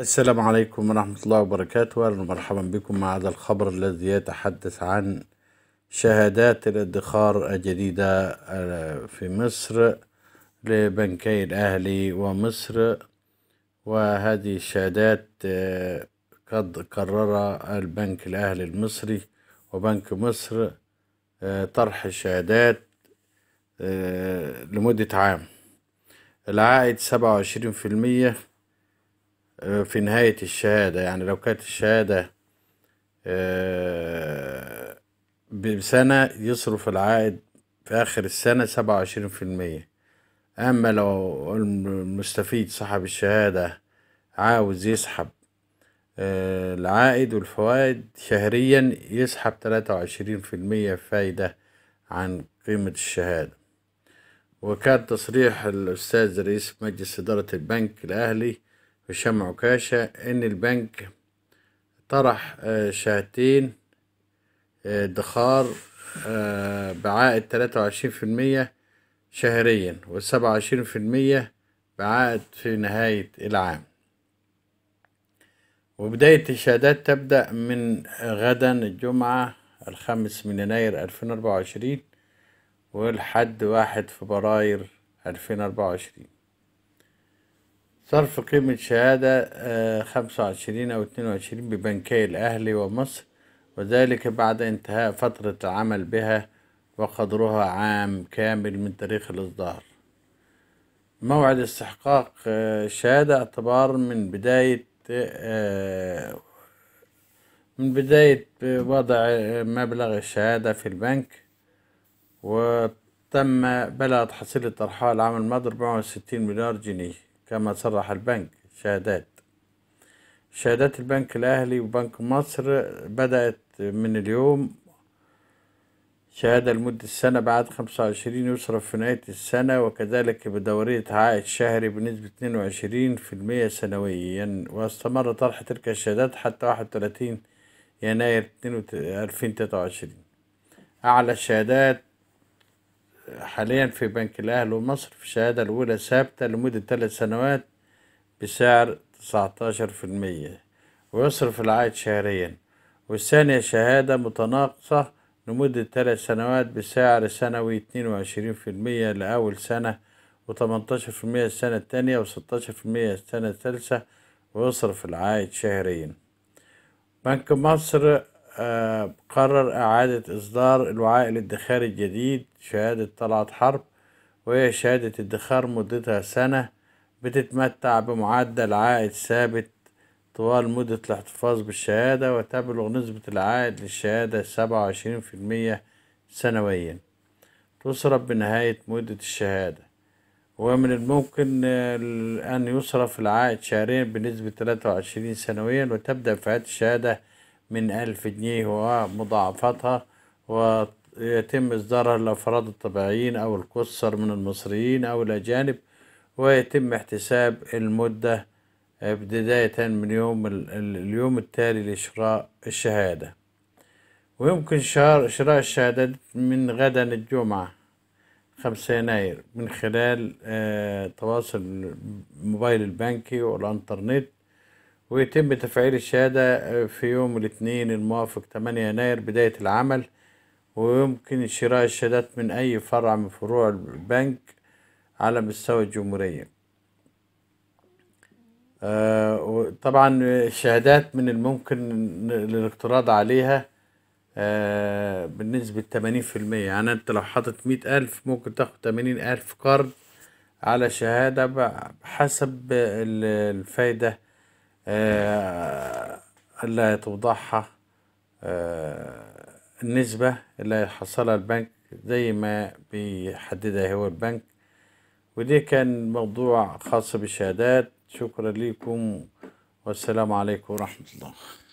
السلام عليكم ورحمة الله وبركاته أهلا ومرحبا بكم مع هذا الخبر الذي يتحدث عن شهادات الادخار الجديدة آه، في مصر لبنكي الأهلي ومصر وهذه الشهادات آه، قد قرر البنك الأهلي المصري وبنك مصر آه، طرح الشهادات لمدة عام العائد سبعة وعشرين في المية في نهاية الشهادة يعني لو كانت الشهادة آه، بسنة يصرف العائد في آخر السنة سبعة وعشرين في المية أما لو المستفيد صاحب الشهادة عاوز يسحب آه، العائد والفوائد شهريا يسحب تلاتة وعشرين في المية فايدة عن قيمة الشهادة وكان تصريح الأستاذ رئيس مجلس إدارة البنك الأهلي هشام عكاشة إن البنك طرح آه، شهادتين آه، ادخار آه، بعائد تلاتة وعشرين في المية شهريا وسبعة وعشرين في المية بعائد في نهاية العام وبداية الشهادات تبدأ من غدا الجمعة الخامس من يناير ألفين وأربعة وعشرين ولحد واحد فبراير ألفين وأربعة وعشرين صرف قيمة شهادة آه، خمسة وعشرين أو اتنين وعشرين ببنكي الأهلي ومصر وذلك بعد انتهاء فترة العمل بها وقدرها عام كامل من تاريخ الإصدار موعد استحقاق آه، الشهادة اعتبار من بداية آه، من بداية وضع مبلغ الشهادة في البنك وتم بلغت حصيلة أرحال العام الماضي 64 مليار جنيه كما صرح البنك شهادات شهادات البنك الأهلي وبنك مصر بدأت من اليوم شهادة لمدة السنة بعد 25 يصرف في نهاية السنة وكذلك بدورية عائد شهري بنسبة 22% سنويا واستمر طرح تلك الشهادات حتى 31 يناير 2023 أعلى الشهادات حاليا في بنك الأهل ومصر في الشهادة الأولى ثابتة لمدة ثلاث سنوات بسعر تسعتاشر في المية ويصرف العائد شهريا والثانية شهادة متناقصة لمدة ثلاث سنوات بسعر سنوي اتنين وعشرين في المية لأول سنة وتمنتاشر في المية السنة التانية وستاشر في المية السنة الثالثة ويصرف العائد شهريا بنك مصر آه، قرر إعادة إصدار الوعاء الادخاري الجديد شهادة طلعت حرب وهي شهادة ادخار مدتها سنة بتتمتع بمعدل عائد ثابت طوال مدة الاحتفاظ بالشهادة وتبلغ نسبة العائد للشهادة سبعة وعشرين في المية سنويا تصرف بنهاية مدة الشهادة ومن الممكن آه، أن يصرف العائد شهريا بنسبة تلاتة وعشرين سنويا وتبدأ فئات الشهادة من ألف جنيه ومضاعفتها ويتم إصدارها للأفراد الطبيعيين أو الكسر من المصريين أو الأجانب ويتم احتساب المدة بداية من يوم اليوم التالي لشراء الشهادة ويمكن شراء الشهادة من غدا الجمعة خمسة يناير من خلال آه، تواصل الموبايل البنكي والانترنت ويتم تفعيل الشهادة آه، في يوم الاثنين الموافق 8 يناير بداية العمل ويمكن شراء الشهادات من أي فرع من فروع البنك على مستوى الجمهورية آه، طبعا الشهادات من الممكن الاقتراض عليها آه بالنسبة 80% يعني أنت لو حاطط مئة ألف ممكن تاخد تمانين ألف قرض على شهادة حسب الفايدة ألا آه، توضحها آه، النسبة اللي هيحصلها البنك زي ما بيحددها هو البنك ودي كان موضوع خاص بالشهادات شكرا لكم والسلام عليكم ورحمة الله